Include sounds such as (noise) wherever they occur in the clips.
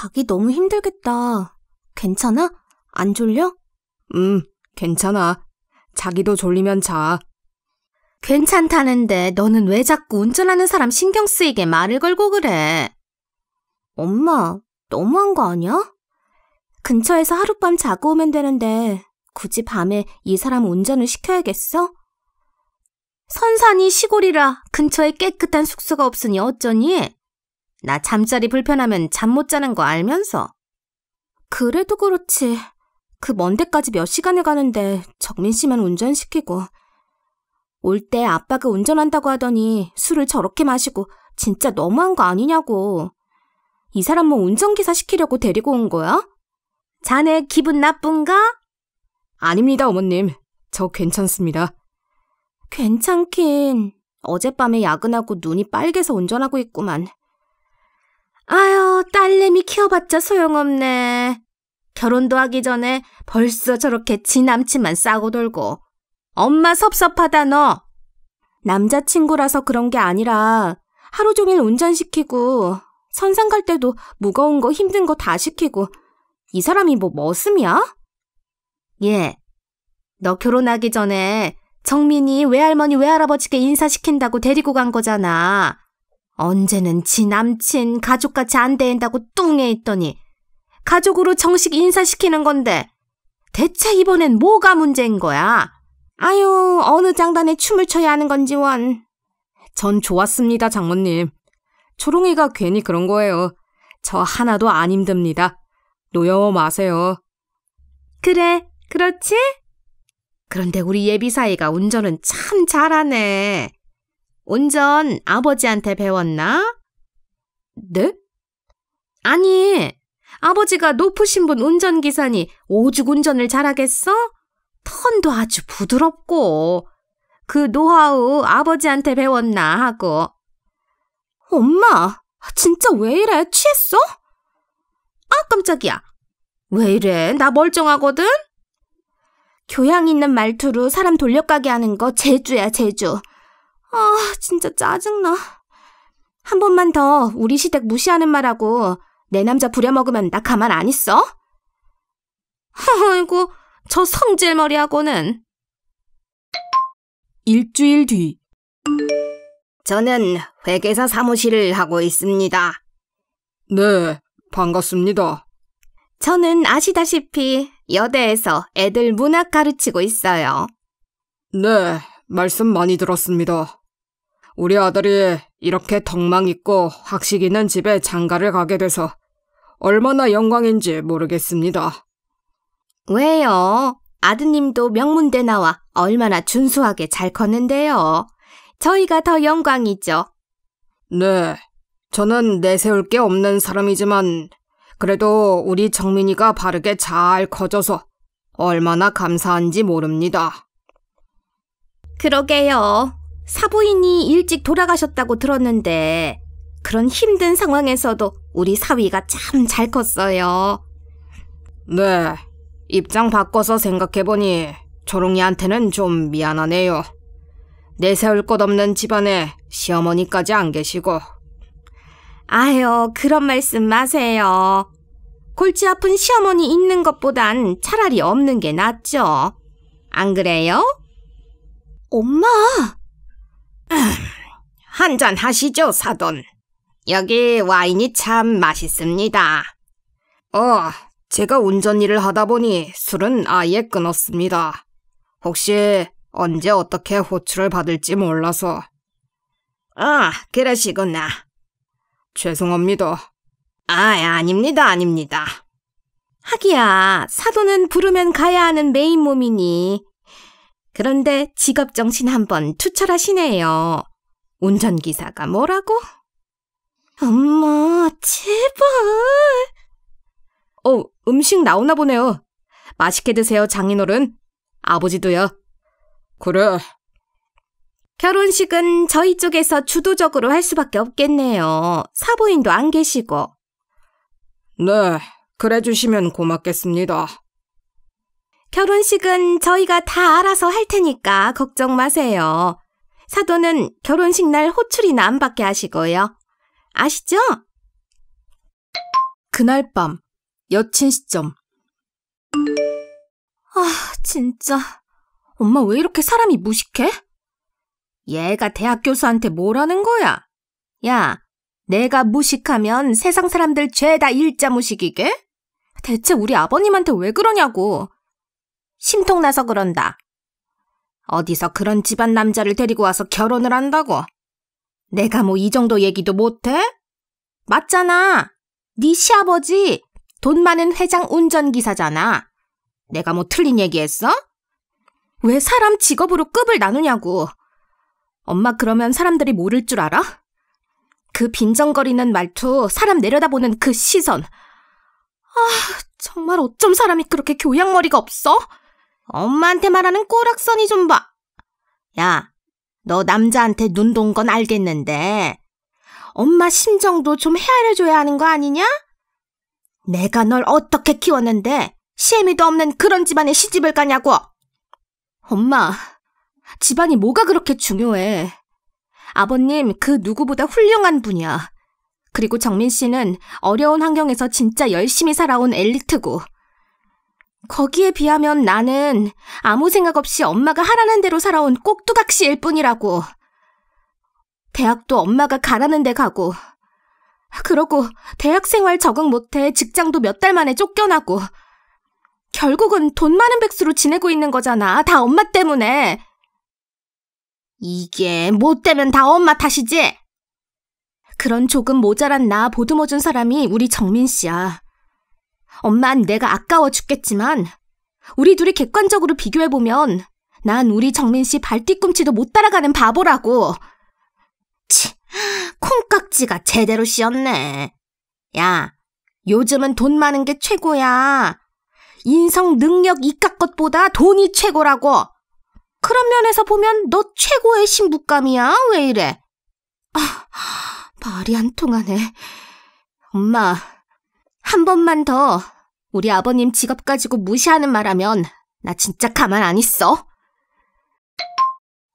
자기 너무 힘들겠다. 괜찮아? 안 졸려? 음, 괜찮아. 자기도 졸리면 자. 괜찮다는데 너는 왜 자꾸 운전하는 사람 신경 쓰이게 말을 걸고 그래? 엄마, 너무한 거 아니야? 근처에서 하룻밤 자고 오면 되는데 굳이 밤에 이 사람 운전을 시켜야겠어? 선산이 시골이라 근처에 깨끗한 숙소가 없으니 어쩌니? 나 잠자리 불편하면 잠 못 자는 거 알면서. 그래도 그렇지. 그 먼 데까지 몇 시간을 가는데 정민 씨만 운전시키고. 올 때 아빠가 운전한다고 하더니 술을 저렇게 마시고 진짜 너무한 거 아니냐고. 이 사람 뭐 운전기사 시키려고 데리고 온 거야? 자네 기분 나쁜가? 아닙니다, 어머님. 저 괜찮습니다. 괜찮긴. 어젯밤에 야근하고 눈이 빨개서 운전하고 있구만. 아유, 딸내미 키워봤자 소용없네. 결혼도 하기 전에 벌써 저렇게 지 남친만 싸고 돌고. 엄마 섭섭하다, 너. 남자친구라서 그런 게 아니라 하루 종일 운전시키고 선상 갈 때도 무거운 거 힘든 거 다 시키고 이 사람이 뭐 머슴이야? 예. 너 결혼하기 전에 정민이 외할머니 외할아버지께 인사시킨다고 데리고 간 거잖아. 언제는 지 남친 가족같이 안 대한다고 뚱해 있더니 가족으로 정식 인사시키는 건데 대체 이번엔 뭐가 문제인 거야? 아유, 어느 장단에 춤을 춰야 하는 건지 원. 전 좋았습니다, 장모님. 초롱이가 괜히 그런 거예요. 저 하나도 안 힘듭니다. 노여워 마세요. 그래, 그렇지? 그런데 우리 예비 사이가 운전은 참 잘하네. 운전 아버지한테 배웠나? 네? 아니, 아버지가 높으신 분 운전기사니 오죽 운전을 잘하겠어? 턴도 아주 부드럽고. 그 노하우 아버지한테 배웠나 하고. 엄마, 진짜 왜 이래? 취했어? 아, 깜짝이야. 왜 이래? 나 멀쩡하거든? 교양 있는 말투로 사람 돌려가게 하는 거 제주야, 제주. 아, 진짜 짜증나. 한 번만 더 우리 시댁 무시하는 말하고 내 남자 부려먹으면 나 가만 안 있어? 아이고, 저 성질머리하고는. 일주일 뒤. 저는 회계사 사무실을 하고 있습니다. 네, 반갑습니다. 저는 아시다시피 여대에서 애들 문학 가르치고 있어요. 네, 말씀 많이 들었습니다. 우리 아들이 이렇게 덕망 있고 학식 있는 집에 장가를 가게 돼서 얼마나 영광인지 모르겠습니다. 왜요? 아드님도 명문대 나와 얼마나 준수하게 잘 컸는데요. 저희가 더 영광이죠. 네. 저는 내세울 게 없는 사람이지만 그래도 우리 정민이가 바르게 잘 커져서 얼마나 감사한지 모릅니다. 그러게요. 사부인이 일찍 돌아가셨다고 들었는데 그런 힘든 상황에서도 우리 사위가 참 잘 컸어요. 네, 입장 바꿔서 생각해보니 조롱이한테는 좀 미안하네요. 내세울 것 없는 집안에 시어머니까지 안 계시고. 아유, 그런 말씀 마세요. 골치 아픈 시어머니 있는 것보단 차라리 없는 게 낫죠. 안 그래요? 엄마! 한잔 하시죠, 사돈. 여기 와인이 참 맛있습니다. 어, 제가 운전 일을 하다 보니 술은 아예 끊었습니다. 혹시 언제 어떻게 호출을 받을지 몰라서. 아, 그러시구나. 죄송합니다. 아, 아닙니다, 아닙니다. 하기야, 사돈은 부르면 가야 하는 메인 몸이니. 그런데 직업 정신 한번 투철하시네요. 운전기사가 뭐라고? 엄마, 제발. 어, 음식 나오나 보네요. 맛있게 드세요, 장인어른. 아버지도요. 그래. 결혼식은 저희 쪽에서 주도적으로 할 수밖에 없겠네요. 사부인도 안 계시고. 네, 그래 주시면 고맙겠습니다. 결혼식은 저희가 다 알아서 할 테니까 걱정 마세요. 사도는 결혼식 날 호출이나 안 받게 하시고요. 아시죠? 그날 밤, 여친 시점. 아, 진짜. 엄마 왜 이렇게 사람이 무식해? 얘가 대학 교수한테 뭐라는 거야? 야, 내가 무식하면 세상 사람들 죄다 일자 무식이게? 대체 우리 아버님한테 왜 그러냐고. 심통나서 그런다. 어디서 그런 집안 남자를 데리고 와서 결혼을 한다고? 내가 뭐 이 정도 얘기도 못해? 맞잖아. 네 시아버지 돈 많은 회장 운전기사잖아. 내가 뭐 틀린 얘기했어? 왜 사람 직업으로 급을 나누냐고. 엄마 그러면 사람들이 모를 줄 알아? 그 빈정거리는 말투, 사람 내려다보는 그 시선. 아, 정말 어쩜 사람이 그렇게 교양머리가 없어? 엄마한테 말하는 꼬락선이 좀 봐. 야, 너 남자한테 눈돈건 알겠는데 엄마 심정도 좀 헤아려줘야 하는 거 아니냐? 내가 널 어떻게 키웠는데 시애미도 없는 그런 집안에 시집을 가냐고. 엄마, 집안이 뭐가 그렇게 중요해. 아버님 그 누구보다 훌륭한 분이야. 그리고 정민 씨는 어려운 환경에서 진짜 열심히 살아온 엘리트고 거기에 비하면 나는 아무 생각 없이 엄마가 하라는 대로 살아온 꼭두각시일 뿐이라고. 대학도 엄마가 가라는 데 가고. 그러고 대학 생활 적응 못해 직장도 몇 달 만에 쫓겨나고. 결국은 돈 많은 백수로 지내고 있는 거잖아. 다 엄마 때문에. 이게 뭐 때면 다 엄마 탓이지? 그런 조금 모자란 나 보듬어준 사람이 우리 정민 씨야. 엄만 내가 아까워 죽겠지만 우리 둘이 객관적으로 비교해보면 난 우리 정민 씨 발뒤꿈치도 못 따라가는 바보라고. 치, 콩깍지가 제대로 씌었네. 야, 요즘은 돈 많은 게 최고야. 인성, 능력, 이깟 것보다 돈이 최고라고. 그런 면에서 보면 너 최고의 신부감이야. 왜 이래? 아, 말이 안 통하네. 엄마, 한 번만 더 우리 아버님 직업 가지고 무시하는 말 하면 나 진짜 가만 안 있어.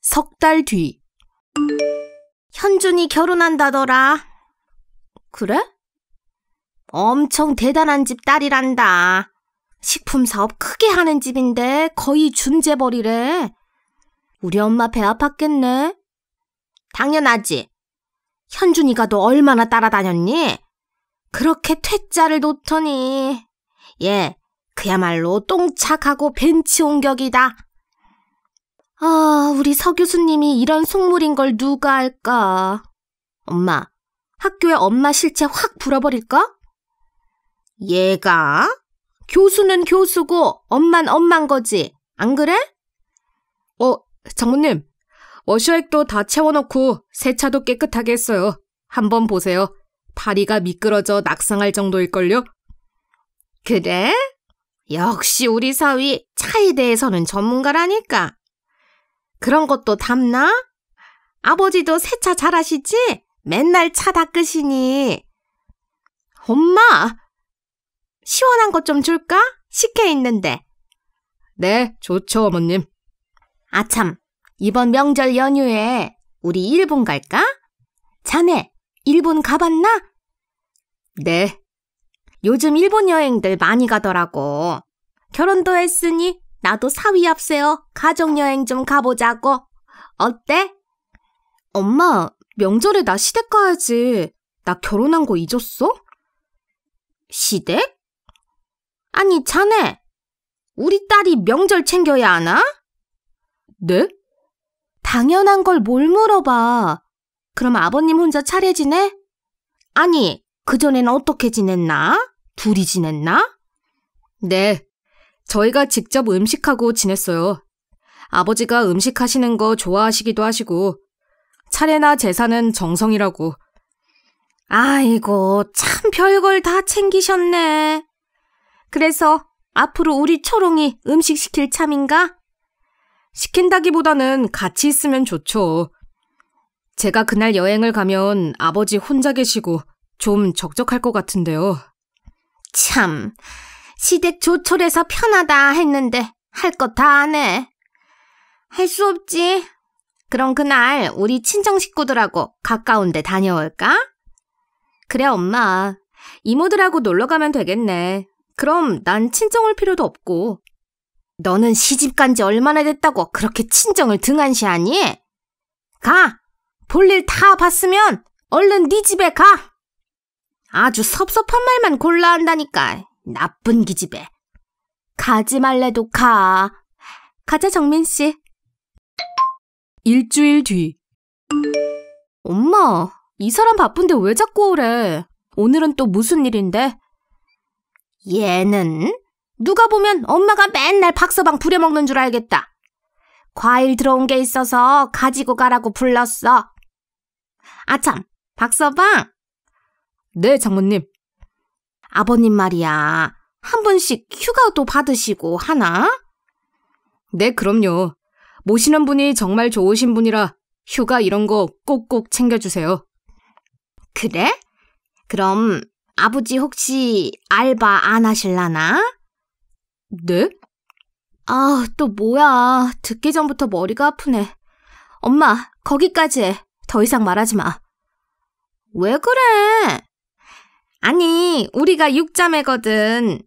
석달 뒤. 현준이 결혼한다더라. 그래? 엄청 대단한 집 딸이란다. 식품 사업 크게 하는 집인데 거의 준재벌이래. 우리 엄마 배 아팠겠네. 당연하지. 현준이가 너 얼마나 따라다녔니? 그렇게 퇴짜를 놓더니 예, 그야말로 똥착하고 벤치 옹격이다. 아, 우리 서 교수님이 이런 속물인 걸 누가 알까? 엄마, 학교에 엄마 실체 확 불어버릴까? 얘가? 교수는 교수고 엄만 엄만 거지. 안 그래? 어, 장모님. 워셔액도 다 채워놓고 세차도 깨끗하게 했어요. 한번 보세요. 다리가 미끄러져 낙상할 정도일걸요? 그래? 역시 우리 사위 차에 대해서는 전문가라니까. 그런 것도 담나? 아버지도 세차 잘하시지? 맨날 차 닦으시니. 엄마! 시원한 것 좀 줄까? 식혜 있는데. 네, 좋죠, 어머님. 아참, 이번 명절 연휴에 우리 일본 갈까? 자네, 일본 가봤나? 네. 요즘 일본 여행들 많이 가더라고. 결혼도 했으니 나도 사위 앞세워 가족여행 좀 가보자고. 어때? 엄마, 명절에 나 시댁 가야지. 나 결혼한 거 잊었어? 시댁? 아니, 자네. 우리 딸이 명절 챙겨야 하나? 네? 당연한 걸 뭘 물어봐. 그럼 아버님 혼자 차례 지내? 아니, 그전엔 어떻게 지냈나? 둘이 지냈나? 네, 저희가 직접 음식하고 지냈어요. 아버지가 음식하시는 거 좋아하시기도 하시고, 차례나 제사는 정성이라고. 아이고, 참 별걸 다 챙기셨네. 그래서 앞으로 우리 초롱이 음식 시킬 참인가? 시킨다기보다는 같이 있으면 좋죠. 제가 그날 여행을 가면 아버지 혼자 계시고 좀 적적할 것 같은데요. 참, 시댁 조촐해서 편하다 했는데 할 것다 하네. 할수 없지. 그럼 그날 우리 친정 식구들하고 가까운 데 다녀올까? 그래, 엄마. 이모들하고 놀러 가면 되겠네. 그럼 난 친정 올 필요도 없고. 너는 시집 간지 얼마나 됐다고 그렇게 친정을 등한시하니? 가! 볼일 다 봤으면 얼른 네 집에 가. 아주 섭섭한 말만 골라 한다니까. 나쁜 기집애. 가지 말래도 가. 가자 정민 씨. 일주일 뒤. 엄마, 이 사람 바쁜데 왜 자꾸 오래? 오늘은 또 무슨 일인데? 얘는 누가 보면 엄마가 맨날 박서방 부려먹는 줄 알겠다. 과일 들어온 게 있어서 가지고 가라고 불렀어. 아참, 박서방! 네, 장모님. 아버님 말이야. 한번씩 휴가도 받으시고 하나? 네, 그럼요. 모시는 분이 정말 좋으신 분이라 휴가 이런 거 꼭꼭 챙겨주세요. 그래? 그럼 아버지 혹시 알바 안 하실라나? 네? 아, 또 뭐야. 듣기 전부터 머리가 아프네. 엄마, 거기까지 해. 더 이상 말하지 마. 왜 그래? 아니, 우리가 육자매거든.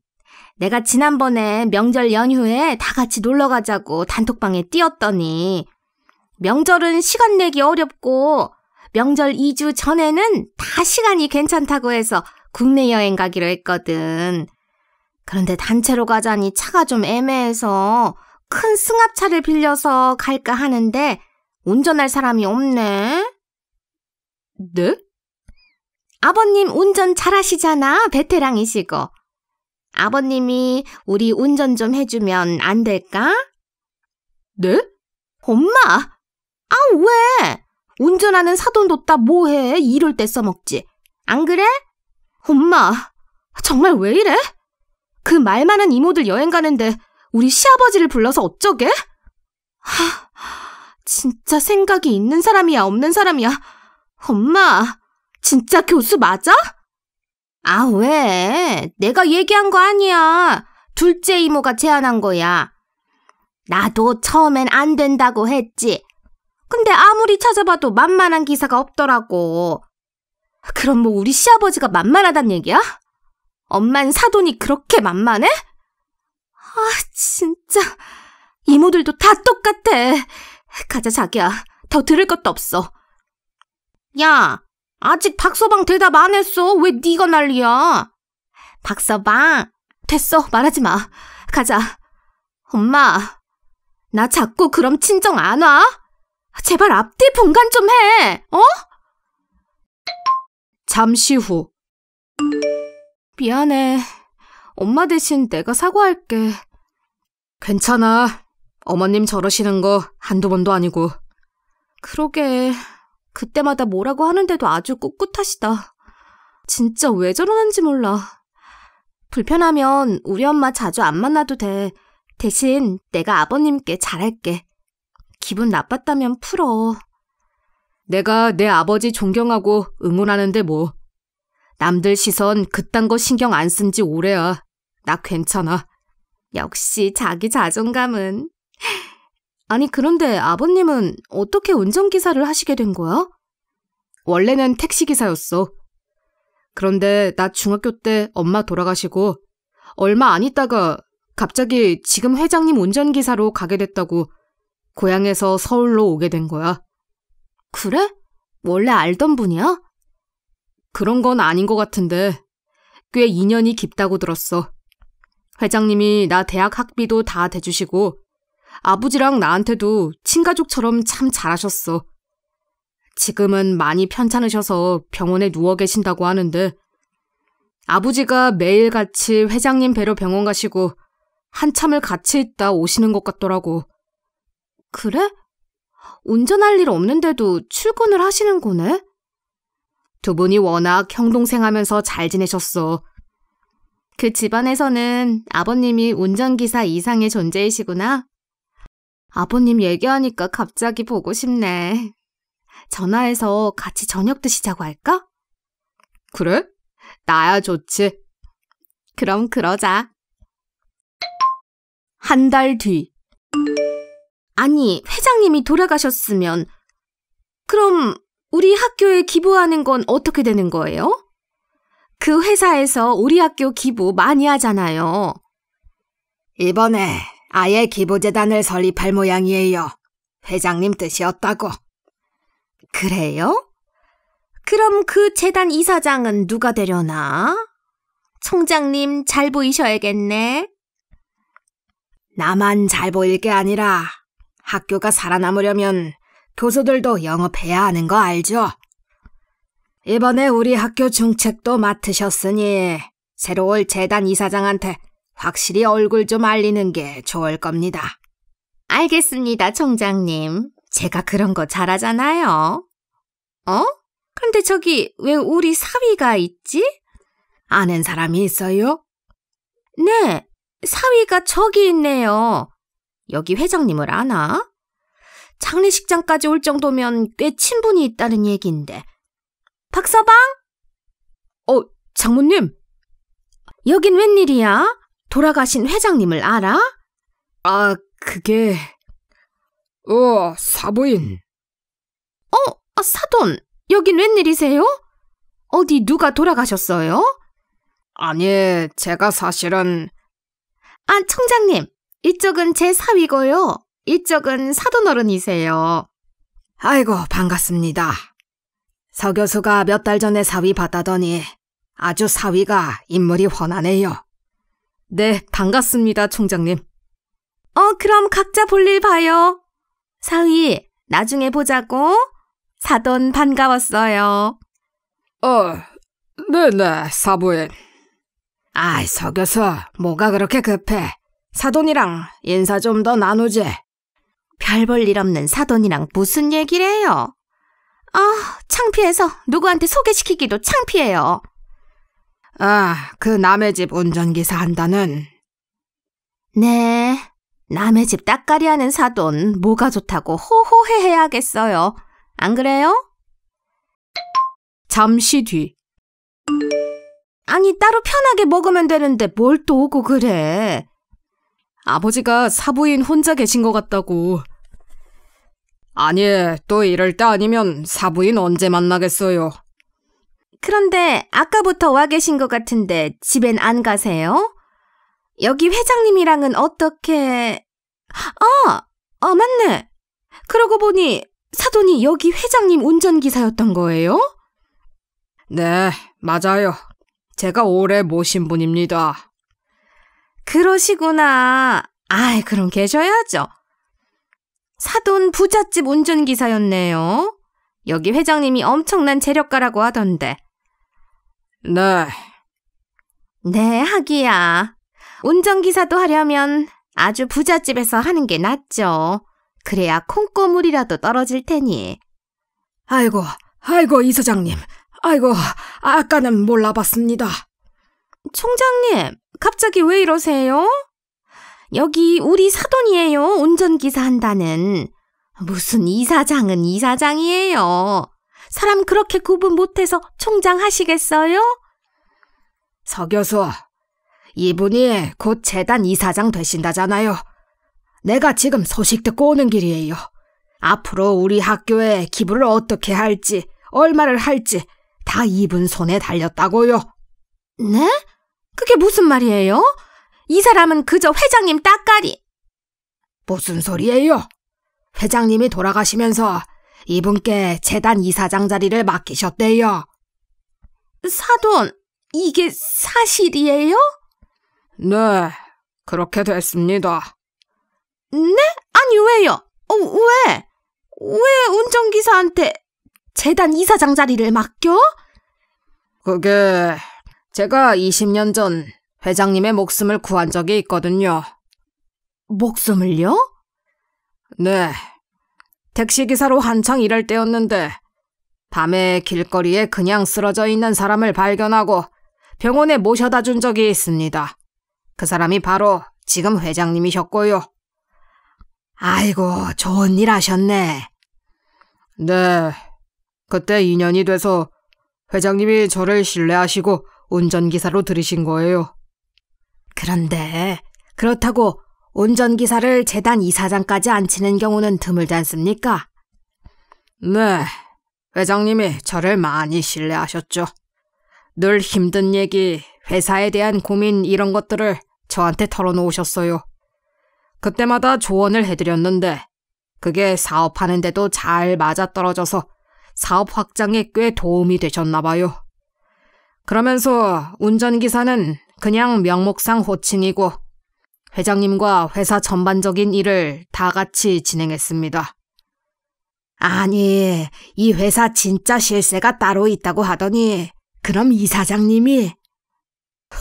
내가 지난번에 명절 연휴에 다 같이 놀러 가자고 단톡방에 띄었더니 명절은 시간 내기 어렵고 명절 2주 전에는 다 시간이 괜찮다고 해서 국내 여행 가기로 했거든. 그런데 단체로 가자니 차가 좀 애매해서 큰 승합차를 빌려서 갈까 하는데 운전할 사람이 없네. 네? 아버님 운전 잘하시잖아. 베테랑이시고. 아버님이 우리 운전 좀 해주면 안 될까? 네? 엄마! 아, 왜? 운전하는 사돈 뒀다 뭐해? 이럴 때 써먹지. 안 그래? 엄마, 정말 왜 이래? 그 말 많은 이모들 여행 가는데 우리 시아버지를 불러서 어쩌게? 하... 진짜 생각이 있는 사람이야, 없는 사람이야? 엄마, 진짜 교수 맞아? 아, 왜? 내가 얘기한 거 아니야. 둘째 이모가 제안한 거야. 나도 처음엔 안 된다고 했지. 근데 아무리 찾아봐도 만만한 기사가 없더라고. 그럼 뭐 우리 시아버지가 만만하단 얘기야? 엄만 사돈이 그렇게 만만해? 아, 진짜. 이모들도 다 똑같아. 가자, 자기야. 더 들을 것도 없어. 야, 아직 박서방 대답 안 했어. 왜 네가 난리야? 박서방, 됐어. 말하지 마. 가자. 엄마, 나 자꾸 그럼 친정 안 와? 제발 앞뒤 분간 좀 해. 어? 잠시 후. 미안해. 엄마 대신 내가 사과할게. 괜찮아. 어머님 저러시는 거 한두 번도 아니고. 그러게. 그때마다 뭐라고 하는데도 아주 꿋꿋하시다. 진짜 왜 저러는지 몰라. 불편하면 우리 엄마 자주 안 만나도 돼. 대신 내가 아버님께 잘할게. 기분 나빴다면 풀어. 내가 내 아버지 존경하고 응원하는데 뭐. 남들 시선 그딴 거 신경 안 쓴 지 오래야. 나 괜찮아. 역시 자기 자존감은. 아니, 그런데 아버님은 어떻게 운전기사를 하시게 된 거야? 원래는 택시기사였어. 그런데 나 중학교 때 엄마 돌아가시고 얼마 안 있다가 갑자기 지금 회장님 운전기사로 가게 됐다고 고향에서 서울로 오게 된 거야. 그래? 원래 알던 분이야? 그런 건 아닌 것 같은데 꽤 인연이 깊다고 들었어. 회장님이 나 대학 학비도 다 대주시고 아버지랑 나한테도 친가족처럼 참 잘하셨어. 지금은 많이 편찮으셔서 병원에 누워 계신다고 하는데 아버지가 매일같이 회장님 배로 병원 가시고 한참을 같이 있다 오시는 것 같더라고. 그래? 운전할 일 없는데도 출근을 하시는 거네? 두 분이 워낙 형동생 하면서 잘 지내셨어. 그 집안에서는 아버님이 운전기사 이상의 존재이시구나. 아버님 얘기하니까 갑자기 보고 싶네. 전화해서 같이 저녁 드시자고 할까? 그래? 나야 좋지. 그럼 그러자. 한 달 뒤. 아니, 회장님이 돌아가셨으면. 그럼 우리 학교에 기부하는 건 어떻게 되는 거예요? 그 회사에서 우리 학교 기부 많이 하잖아요. 이번에 아예 기부재단을 설립할 모양이에요. 회장님 뜻이었다고. 그래요? 그럼 그 재단 이사장은 누가 되려나? 총장님 잘 보이셔야겠네. 나만 잘 보일 게 아니라 학교가 살아남으려면 교수들도 영업해야 하는 거 알죠? 이번에 우리 학교 중책도 맡으셨으니 새로 올 재단 이사장한테 확실히 얼굴 좀 알리는 게 좋을 겁니다. 알겠습니다, 총장님. 제가 그런 거 잘하잖아요. 어? 그런데 저기 왜 우리 사위가 있지? 아는 사람이 있어요? 네, 사위가 저기 있네요. 여기 회장님을 아나? 장례식장까지 올 정도면 꽤 친분이 있다는 얘기인데. 박서방? 어, 장모님? 여긴 웬일이야? 돌아가신 회장님을 알아? 아, 그게... 어, 사부인. 음. 어, 사돈, 여긴 웬일이세요? 어디 누가 돌아가셨어요? 아니, 제가 사실은... 아, 청장님, 이쪽은 제 사위고요. 이쪽은 사돈어른이세요. 아이고, 반갑습니다. 서 교수가 몇 달 전에 사위 받다더니 아주 사위가 인물이 훤하네요. 네, 반갑습니다, 총장님. 어, 그럼 각자 볼 일 봐요. 사위, 나중에 보자고. 사돈 반가웠어요. 어, 네네, 네, 사부인. 아이, 서 교수, 뭐가 그렇게 급해? 사돈이랑 인사 좀 더 나누지. 별 볼 일 없는 사돈이랑 무슨 얘기를 해요? 아, 창피해서 누구한테 소개시키기도 창피해요. 아, 그 남의 집 운전기사 한다는. 네, 남의 집 따까리 하는 사돈 뭐가 좋다고 호호해해야겠어요. 안 그래요? 잠시 뒤. 아니, 따로 편하게 먹으면 되는데 뭘 또 오고 그래. 아버지가 사부인 혼자 계신 것 같다고. 아니, 또 이럴 때 아니면 사부인 언제 만나겠어요. 그런데 아까부터 와 계신 것 같은데 집엔 안 가세요? 여기 회장님이랑은 어떻게... 아! 아, 맞네! 그러고 보니 사돈이 여기 회장님 운전기사였던 거예요? 네, 맞아요. 제가 오래 모신 분입니다. 그러시구나. 아이, 그럼 계셔야죠. 사돈 부잣집 운전기사였네요. 여기 회장님이 엄청난 재력가라고 하던데. 네. 네, 하기야. 운전기사도 하려면 아주 부잣집에서 하는 게 낫죠. 그래야 콩고물이라도 떨어질 테니. 아이고, 아이고, 이사장님 아이고, 아까는 몰라봤습니다. 총장님, 갑자기 왜 이러세요? 여기 우리 사돈이에요. 운전기사 한다는. 무슨 이사장은 이사장이에요. 사람 그렇게 구분 못해서 총장 하시겠어요? 서 교수, 이분이 곧 재단 이사장 되신다잖아요. 내가 지금 소식 듣고 오는 길이에요. 앞으로 우리 학교에 기부를 어떻게 할지, 얼마를 할지 다 이분 손에 달렸다고요. 네? 그게 무슨 말이에요? 이 사람은 그저 회장님 따까리. 무슨 소리예요? 회장님이 돌아가시면서 이분께 재단 이사장 자리를 맡기셨대요. 사돈, 이게 사실이에요? 네, 그렇게 됐습니다. 네? 아니, 왜요? 어, 왜? 왜 운전기사한테 재단 이사장 자리를 맡겨? 그게 제가 20년 전 회장님의 목숨을 구한 적이 있거든요. 목숨을요? 네, 택시기사로 한창 일할 때였는데 밤에 길거리에 그냥 쓰러져 있는 사람을 발견하고 병원에 모셔다 준 적이 있습니다. 그 사람이 바로 지금 회장님이셨고요. 아이고, 좋은 일 하셨네. 네. 그때 인연이 돼서 회장님이 저를 신뢰하시고 운전기사로 들이신 거예요. 그런데 그렇다고 운전기사를 재단 이사장까지 앉히는 경우는 드물지 않습니까? 네, 회장님이 저를 많이 신뢰하셨죠. 늘 힘든 얘기, 회사에 대한 고민 이런 것들을 저한테 털어놓으셨어요. 그때마다 조언을 해드렸는데 그게 사업하는데도 잘 맞아떨어져서 사업 확장에 꽤 도움이 되셨나 봐요. 그러면서 운전기사는 그냥 명목상 호칭이고 회장님과 회사 전반적인 일을 다 같이 진행했습니다. 아니, 이 회사 진짜 실세가 따로 있다고 하더니, 그럼 이사장님이?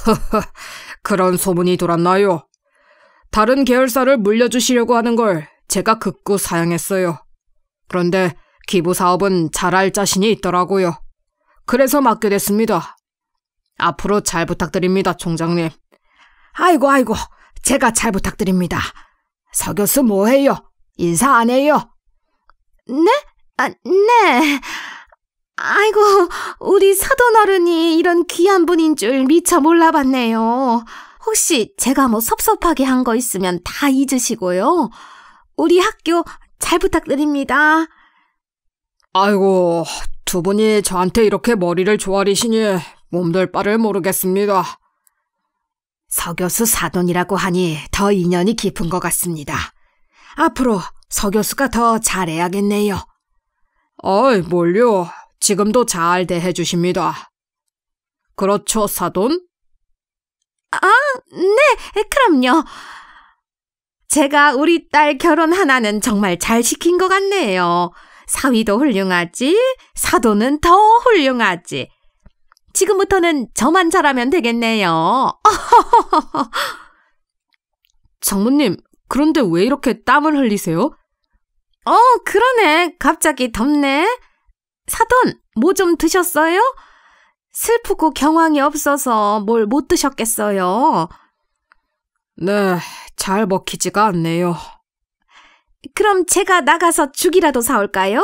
허허, (laughs) 그런 소문이 돌았나요? 다른 계열사를 물려주시려고 하는 걸 제가 극구 사양했어요. 그런데 기부 사업은 잘할 자신이 있더라고요. 그래서 맡게 됐습니다. 앞으로 잘 부탁드립니다, 총장님. 아이고, 아이고, 제가 잘 부탁드립니다. 서 교수 뭐해요? 인사 안 해요? 네? 아, 네. 아이고, 우리 사돈 어른이 이런 귀한 분인 줄 미처 몰라봤네요. 혹시 제가 뭐 섭섭하게 한 거 있으면 다 잊으시고요. 우리 학교 잘 부탁드립니다. 아이고, 두 분이 저한테 이렇게 머리를 조아리시니 몸 둘 바를 모르겠습니다. 서교수 사돈이라고 하니 더 인연이 깊은 것 같습니다. 앞으로 서교수가 더 잘해야겠네요. 어이, 뭘요. 지금도 잘 대해 주십니다. 그렇죠, 사돈? 아, 네, 그럼요. 제가 우리 딸 결혼 하나는 정말 잘 시킨 것 같네요. 사위도 훌륭하지, 사돈은더 훌륭하지. 지금부터는 저만 잘하면 되겠네요. (laughs) 장모님, 그런데 왜 이렇게 땀을 흘리세요? 어, 그러네. 갑자기 덥네. 사돈, 뭐 좀 드셨어요? 슬프고 경황이 없어서 뭘 못 드셨겠어요. 네, 잘 먹히지가 않네요. 그럼 제가 나가서 죽이라도 사올까요?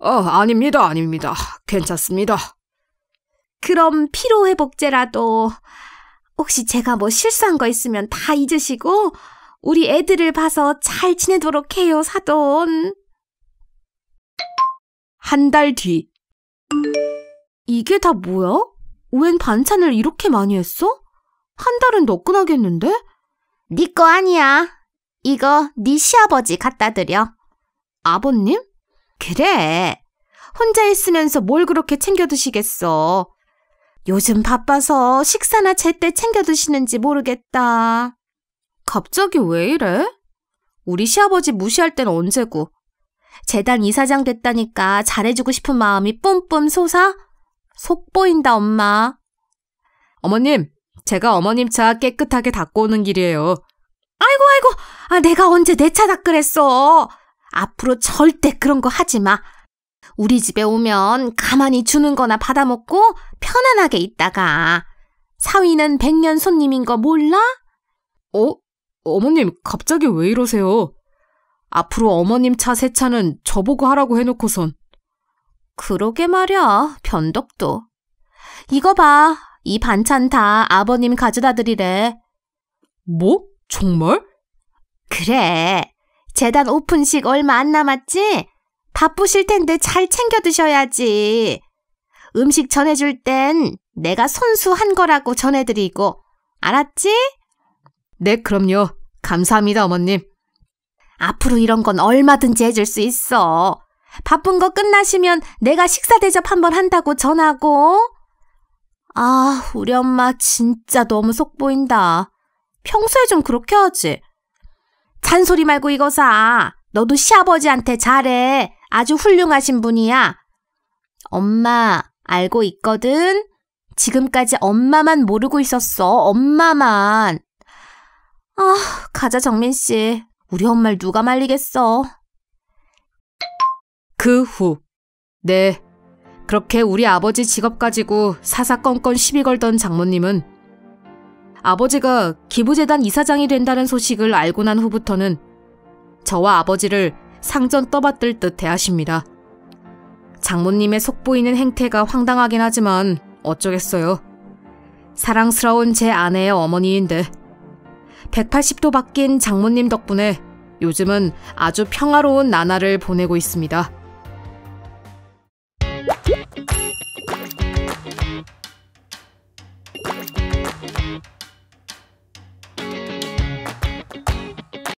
어, 아닙니다, 아닙니다. 괜찮습니다. 그럼 피로회복제라도 혹시 제가 뭐 실수한 거 있으면 다 잊으시고 우리 애들을 봐서 잘 지내도록 해요, 사돈. 한 달 뒤. 이게 다 뭐야? 웬 반찬을 이렇게 많이 했어? 한 달은 너끈하겠는데? 네 거 아니야. 이거 네 시아버지 갖다 드려. 아버님? 그래. 혼자 있으면서 뭘 그렇게 챙겨 드시겠어. 요즘 바빠서 식사나 제때 챙겨 드시는지 모르겠다. 갑자기 왜 이래? 우리 시아버지 무시할 땐 언제고. 재단 이사장 됐다니까 잘해주고 싶은 마음이 뿜뿜 솟아? 속 보인다, 엄마. 어머님, 제가 어머님 차 깨끗하게 닦고 오는 길이에요. 아이고, 아이고, 아, 내가 언제 내 차 닦으랬어. 앞으로 절대 그런 거 하지 마. 우리 집에 오면 가만히 주는 거나 받아먹고 편안하게 있다가. 사위는 백년 손님인 거 몰라? 어? 어머님, 갑자기 왜 이러세요? 앞으로 어머님 차 세차는 저보고 하라고 해놓고선. 그러게 말야, 변덕도. 이거 봐, 이 반찬 다 아버님 가져다 드리래. 뭐? 정말? 그래. 재단 오픈식 얼마 안 남았지? 바쁘실 텐데 잘 챙겨 드셔야지. 음식 전해줄 땐 내가 손수한 거라고 전해드리고, 알았지? 네, 그럼요. 감사합니다, 어머님. 앞으로 이런 건 얼마든지 해줄 수 있어. 바쁜 거 끝나시면 내가 식사 대접 한번 한다고 전하고. 아, 우리 엄마 진짜 너무 속 보인다. 평소에 좀 그렇게 하지. 잔소리 말고 이거 사. 너도 시아버지한테 잘해. 아주 훌륭하신 분이야. 엄마, 알고 있거든? 지금까지 엄마만 모르고 있었어. 엄마만. 아, 가자, 정민씨. 우리 엄마를 누가 말리겠어. 그 후. 네. 그렇게 우리 아버지 직업 가지고 사사건건 시비 걸던 장모님은 아버지가 기부재단 이사장이 된다는 소식을 알고 난 후부터는 저와 아버지를 상전 떠받들 듯 대하십니다. 장모님의 속보이는 행태가 황당하긴 하지만 어쩌겠어요. 사랑스러운 제 아내의 어머니인데 180도 바뀐 장모님 덕분에 요즘은 아주 평화로운 나날을 보내고 있습니다.